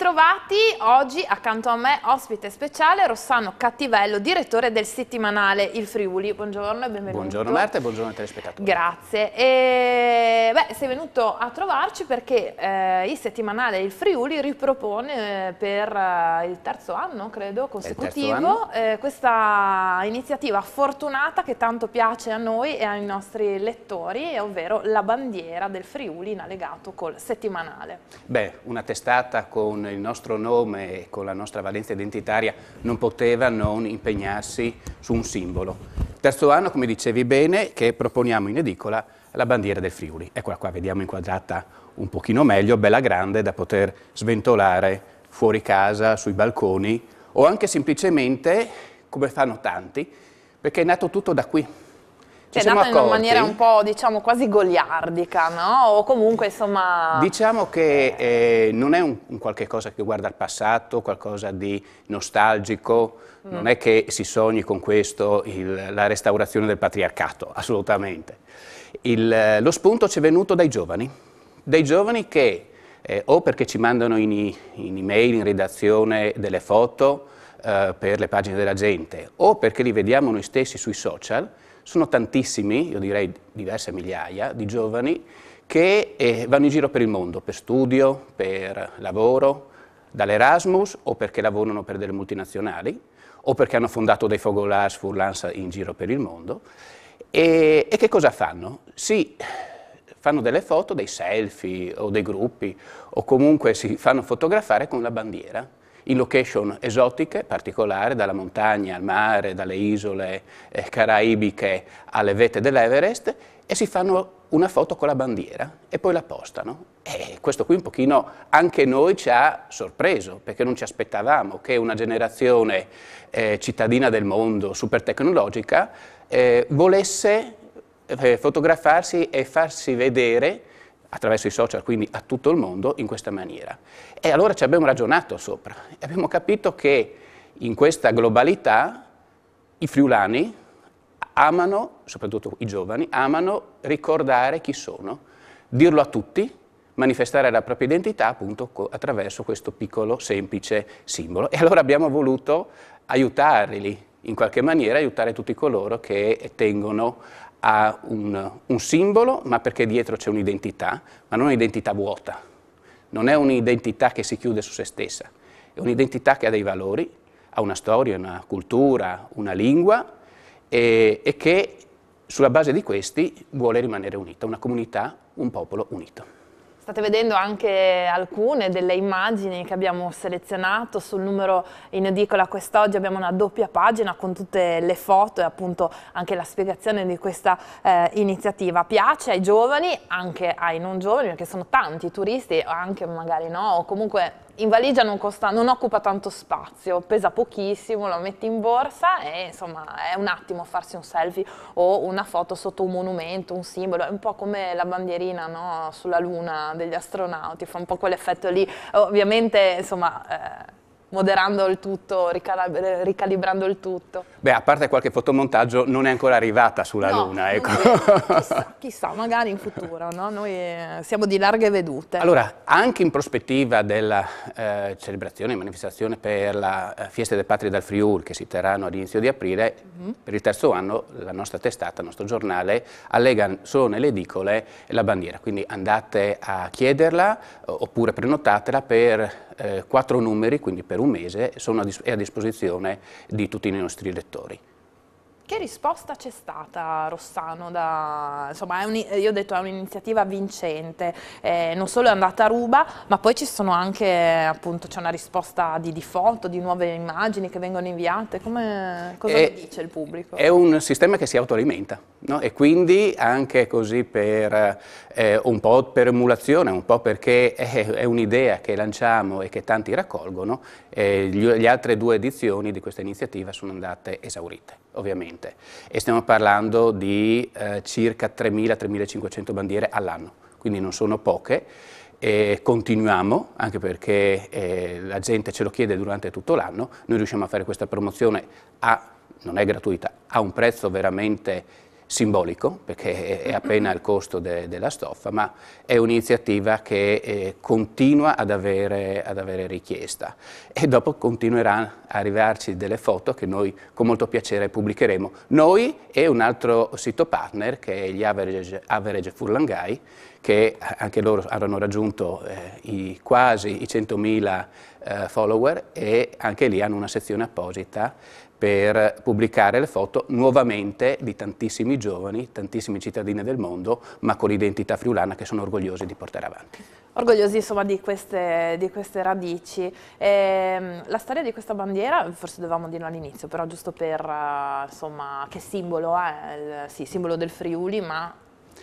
Bentrovati, oggi accanto a me ospite speciale Rossano Cattivello, direttore del settimanale Il Friuli. Buongiorno e benvenuto. Buongiorno Marta e buongiorno ai telespettatori. Grazie. E, beh, sei venuto a trovarci perché eh, il settimanale Il Friuli ripropone eh, per eh, il terzo anno, credo, consecutivo, anno. Eh, questa iniziativa fortunata che tanto piace a noi e ai nostri lettori, ovvero la bandiera del Friuli in allegato col settimanale. Beh, una testata con il nostro nome e con la nostra valenza identitaria non poteva non impegnarsi su un simbolo. Terzo anno, come dicevi bene, che proponiamo in edicola la bandiera del Friuli. Eccola qua, vediamo inquadrata un pochino meglio, bella grande da poter sventolare fuori casa, sui balconi o anche semplicemente, come fanno tanti, perché è nato tutto da qui. Cioè, nata accorti. in maniera un po', diciamo, quasi goliardica, no? O comunque, insomma... Diciamo che eh. eh, non è un, un, qualche cosa che guarda al passato, qualcosa di nostalgico, mm. non è che si sogni con questo il, la restaurazione del patriarcato, assolutamente. Il, eh, lo spunto ci è venuto dai giovani, dai giovani che eh, o perché ci mandano in, in email, in redazione delle foto eh, per le pagine della gente, o perché li vediamo noi stessi sui social, sono tantissimi, io direi diverse migliaia di giovani, che eh, vanno in giro per il mondo, per studio, per lavoro, dall'Erasmus o perché lavorano per delle multinazionali o perché hanno fondato dei focolars furlans in giro per il mondo. E, e che cosa fanno? Si fanno delle foto, dei selfie o dei gruppi o comunque si fanno fotografare con la bandiera in location esotiche, particolari, dalla montagna al mare, dalle isole eh, caraibiche alle vette dell'Everest e si fanno una foto con la bandiera e poi la postano. E questo qui un pochino anche noi ci ha sorpreso, perché non ci aspettavamo che una generazione eh, cittadina del mondo, super tecnologica, eh, volesse eh, fotografarsi e farsi vedere attraverso i social, quindi a tutto il mondo, in questa maniera. E allora ci abbiamo ragionato sopra e abbiamo capito che in questa globalità i friulani amano, soprattutto i giovani, amano ricordare chi sono, dirlo a tutti, manifestare la propria identità appunto attraverso questo piccolo, semplice simbolo. E allora abbiamo voluto aiutarli, in qualche maniera aiutare tutti coloro che tengono ha un, un simbolo, ma perché dietro c'è un'identità, ma non un'identità vuota. Non è un'identità che si chiude su se stessa, è un'identità che ha dei valori, ha una storia, una cultura, una lingua e, e che sulla base di questi vuole rimanere unita, una comunità, un popolo unito. State vedendo anche alcune delle immagini che abbiamo selezionato sul numero in edicola quest'oggi, abbiamo una doppia pagina con tutte le foto e appunto anche la spiegazione di questa eh, iniziativa. Piace ai giovani, anche ai non giovani, perché sono tanti i turisti, anche magari no, o comunque in valigia non, costa, non, occupa tanto spazio, pesa pochissimo, lo metti in borsa e insomma è un attimo farsi un selfie o una foto sotto un monumento, un simbolo, è un po' come la bandierina no? sulla luna degli astronauti, fa un po' quell'effetto lì, ovviamente insomma... Eh, moderando il tutto, ricalibrando il tutto. Beh, a parte qualche fotomontaggio, non è ancora arrivata sulla no, Luna, ecco. Chissà, chissà, magari in futuro, no? Noi eh, siamo di larghe vedute. Allora, anche in prospettiva della eh, celebrazione e manifestazione per la eh, Fiesta dei Patri del Friul, che si terranno all'inizio di aprile, mm -hmm. per il terzo anno la nostra testata, il nostro giornale, allega solo nelle edicole la bandiera. Quindi andate a chiederla eh, oppure prenotatela per eh, quattro numeri, quindi per un mese, sono a, è a disposizione di tutti i nostri lettori. Che risposta c'è stata Rossano? Da, insomma, un, io ho detto è un'iniziativa vincente, eh, non solo è andata a ruba, ma poi ci sono anche appunto c'è una risposta di, di, foto, di nuove immagini che vengono inviate, Come, cosa è, eh, dice il pubblico? È un sistema che si autoalimenta no? e quindi anche così per eh, un po' per emulazione, un po' perché è, è un'idea che lanciamo e che tanti raccolgono, eh, gli, le altre due edizioni di questa iniziativa sono andate esaurite, ovviamente gente e stiamo parlando di eh, circa 3.000-3.500 bandiere all'anno, quindi non sono poche. E continuiamo, anche perché eh, la gente ce lo chiede durante tutto l'anno, noi riusciamo a fare questa promozione a, non è gratuita, a un prezzo veramente simbolico, perché è appena il costo de, della stoffa, ma è un'iniziativa che eh, continua ad avere, ad avere, richiesta e dopo continueranno a arrivarci delle foto che noi con molto piacere pubblicheremo. Noi e un altro sito partner che è gli Average, Average Furlangai, che anche loro hanno raggiunto eh, i quasi i 100.000 eh, follower e anche lì hanno una sezione apposita per pubblicare le foto nuovamente di tantissimi giovani, tantissime cittadine del mondo, ma con l'identità friulana che sono orgogliosi di portare avanti. Orgogliosi insomma di queste, di queste radici. E, ehm, la storia di questa bandiera, forse dovevamo dirlo all'inizio, però giusto per eh, insomma che simbolo è, il, sì, simbolo del Friuli, ma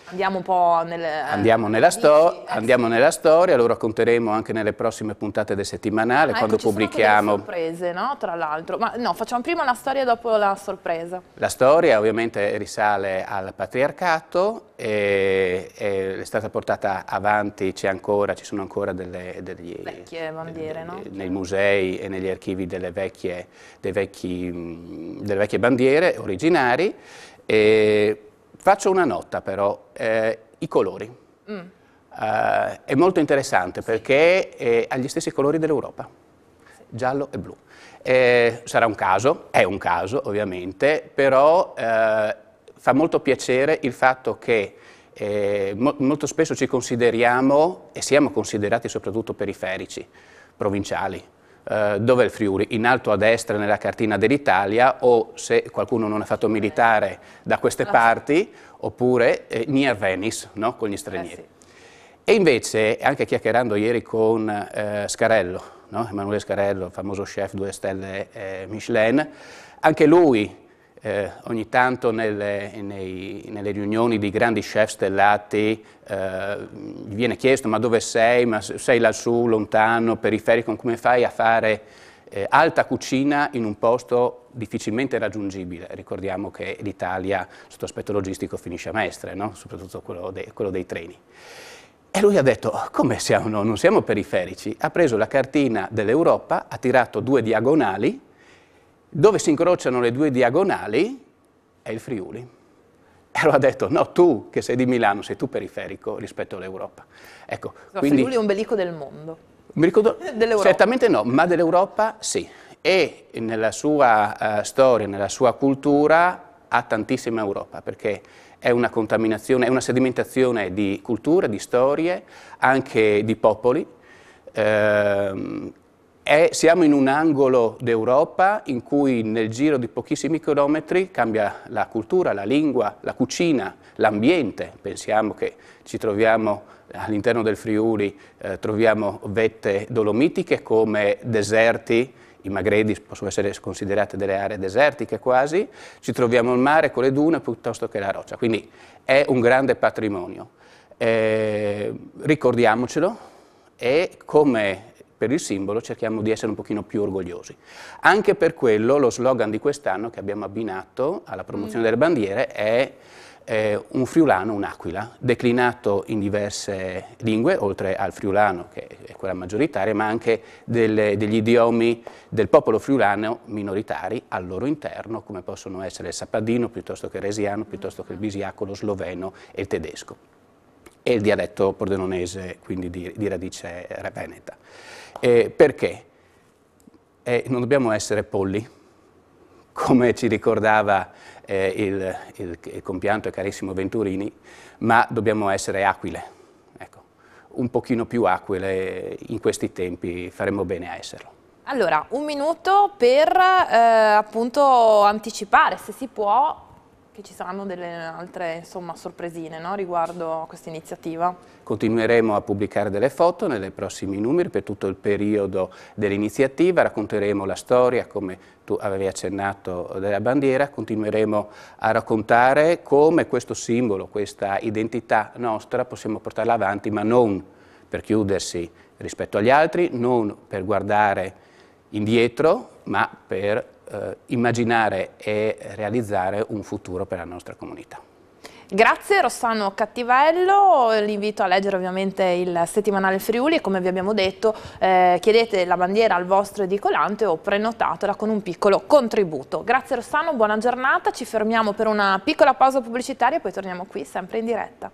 Andiamo un po' nel, eh, andiamo nella, sto eh, andiamo nella storia, lo racconteremo anche nelle prossime puntate del settimanale, ah, ecco, quando ecco, pubblichiamo. Sono sorprese, no? Tra l'altro, ma no, facciamo prima la storia e dopo la sorpresa. La storia ovviamente risale al patriarcato, e, e è stata portata avanti, ancora, ci sono ancora delle, degli, vecchie bandiere, delle, no? Nei musei e negli archivi delle vecchie, vecchi, delle vecchie bandiere originari. E, Faccio una nota però, eh, i colori. Mm. Eh, è molto interessante perché eh, ha gli stessi colori dell'Europa, sì. giallo e blu. Eh, sarà un caso, è un caso ovviamente, però eh, fa molto piacere il fatto che mo molto spesso ci consideriamo e siamo considerati soprattutto periferici, provinciali, eh, dove è il Friuli? In alto a destra nella cartina dell'Italia o se qualcuno non è fatto militare da queste parti oppure eh, near Venice no? con gli stranieri. Eh sì. E invece, anche chiacchierando ieri con eh, Scarello, no? Emanuele Scarello, famoso chef due stelle eh, Michelin, anche lui eh, ogni tanto nelle, nei, nelle, riunioni di grandi chef stellati eh, gli viene chiesto ma dove sei, ma sei lassù, lontano, periferico, come fai a fare eh, alta cucina in un posto difficilmente raggiungibile. Ricordiamo che l'Italia sotto aspetto logistico finisce a mestre, no? soprattutto quello, de, quello dei treni. E lui ha detto, come siamo, no? non siamo periferici? Ha preso la cartina dell'Europa, ha tirato due diagonali, dove si incrociano le due diagonali è il Friuli. E allora ha detto, no, tu che sei di Milano, sei tu periferico rispetto all'Europa. Ecco, no, quindi, Friuli è un bellico del mondo. Un bellico certamente no, ma dell'Europa sì. E nella sua uh, storia, nella sua cultura, ha tantissima Europa, perché è una contaminazione, è una sedimentazione di culture, di storie, anche di popoli, ehm, è, siamo in un angolo d'Europa in cui nel giro di pochissimi chilometri cambia la cultura, la lingua, la cucina, l'ambiente. Pensiamo che ci troviamo all'interno del Friuli, eh, troviamo vette dolomitiche come deserti, i magredi possono essere considerate delle aree desertiche quasi, ci troviamo il mare con le dune piuttosto che la roccia, quindi è un grande patrimonio. Eh, ricordiamocelo e come per il simbolo cerchiamo di essere un pochino più orgogliosi. Anche per quello lo slogan di quest'anno che abbiamo abbinato alla promozione mm. delle bandiere è eh, un friulano, un'aquila, declinato in diverse lingue, oltre al friulano che è quella maggioritaria, ma anche delle, degli idiomi del popolo friulano minoritari al loro interno, come possono essere il sapadino, piuttosto che il resiano, piuttosto che il bisiaco, lo sloveno e il tedesco e il dialetto pordenonese, quindi di, di radice veneta. Eh, perché? Eh, non dobbiamo essere polli, come ci ricordava eh, il, il, il, compianto e carissimo Venturini, ma dobbiamo essere aquile. Ecco, un pochino più aquile in questi tempi faremo bene a esserlo. Allora, un minuto per eh, appunto anticipare, se si può, che ci saranno delle altre insomma, sorpresine no? riguardo a questa iniziativa. Continueremo a pubblicare delle foto nei prossimi numeri per tutto il periodo dell'iniziativa, racconteremo la storia, come tu avevi accennato, eh, della bandiera, continueremo a raccontare come questo simbolo, questa identità nostra possiamo portarla avanti, ma non per chiudersi rispetto agli altri, non per guardare indietro, ma per eh, immaginare e realizzare un futuro per la nostra comunità. Grazie Rossano Cattivello, l'invito a leggere ovviamente il settimanale Friuli e come vi abbiamo detto eh, chiedete la bandiera al vostro edicolante o prenotatela con un piccolo contributo. Grazie Rossano, buona giornata, ci fermiamo per una piccola pausa pubblicitaria e poi torniamo qui sempre in diretta.